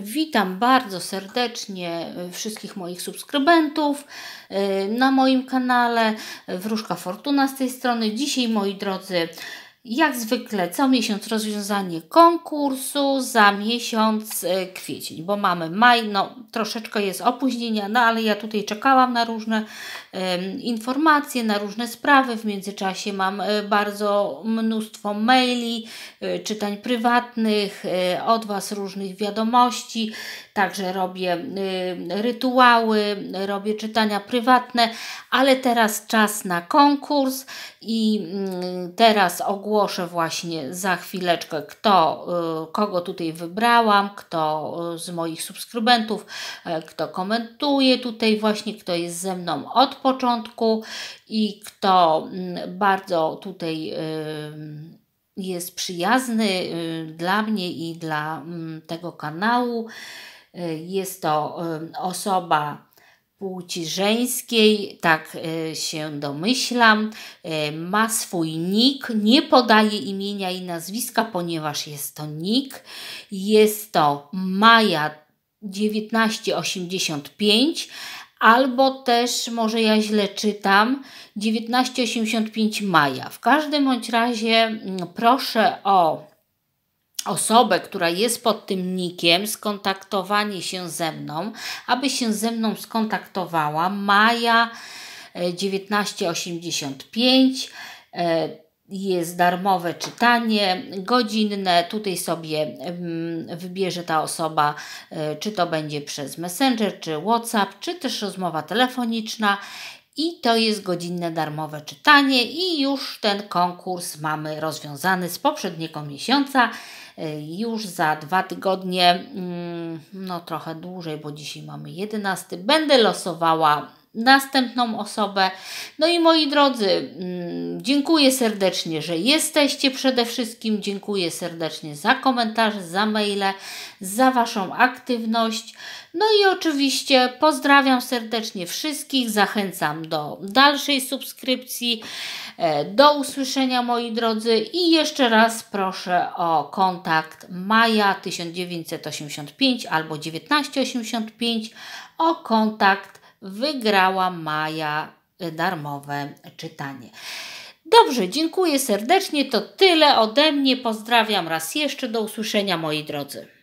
Witam bardzo serdecznie e, wszystkich moich subskrybentów e, na moim kanale Wróżka Fortuna z tej strony. Dzisiaj, moi drodzy, jak zwykle co miesiąc rozwiązanie konkursu, za miesiąc e, kwiecień, bo mamy maj, no troszeczkę jest opóźnienia, no ale ja tutaj czekałam na różne um, informacje, na różne sprawy. W międzyczasie mam e, bardzo mnóstwo maili, e, czytań prywatnych, od Was różnych wiadomości, także robię y, rytuały, robię czytania prywatne, ale teraz czas na konkurs i mm, teraz ogłoszę ogłoszę właśnie za chwileczkę, kto, y, kogo tutaj wybrałam, kto y, z moich subskrybentów, y, kto komentuje tutaj właśnie, kto jest ze mną od początku i kto mm, bardzo tutaj jest przyjazny dla mnie i dla mm, tego kanału. Jest to osoba płci żeńskiej, tak e, się domyślam, e, ma swój nick, nie podaje imienia i nazwiska, ponieważ jest to nick. Jest to Maja 1985 albo też, może ja źle czytam, 1985 Maja. W każdym bądź razie mm, proszę o osobę, która jest pod tym nikiem, skontaktowanie się ze mną, aby się ze mną skontaktowała Maja 1985 e, e, jest darmowe czytanie godzinne. Tutaj sobie mm, wybierze ta osoba, e, czy to będzie przez Messenger, czy WhatsApp, czy też rozmowa telefoniczna i to jest godzinne darmowe czytanie i już ten konkurs mamy rozwiązany z poprzedniego miesiąca. Y, już za dwa tygodnie, mm, no trochę dłużej, bo dzisiaj mamy 11, będę losowała następną osobę. No i moi drodzy, mm, dziękuję serdecznie, że jesteście przede wszystkim. Dziękuję serdecznie za komentarze, za maile, za Waszą aktywność. No i oczywiście pozdrawiam serdecznie wszystkich, zachęcam do dalszej subskrypcji. E, do usłyszenia moi drodzy i jeszcze raz proszę o kontakt maja 1985 albo 1985 o kontakt wygrała Maja darmowe czytanie. Dobrze, dziękuję serdecznie. To tyle ode mnie. Pozdrawiam raz jeszcze. Do usłyszenia moi drodzy.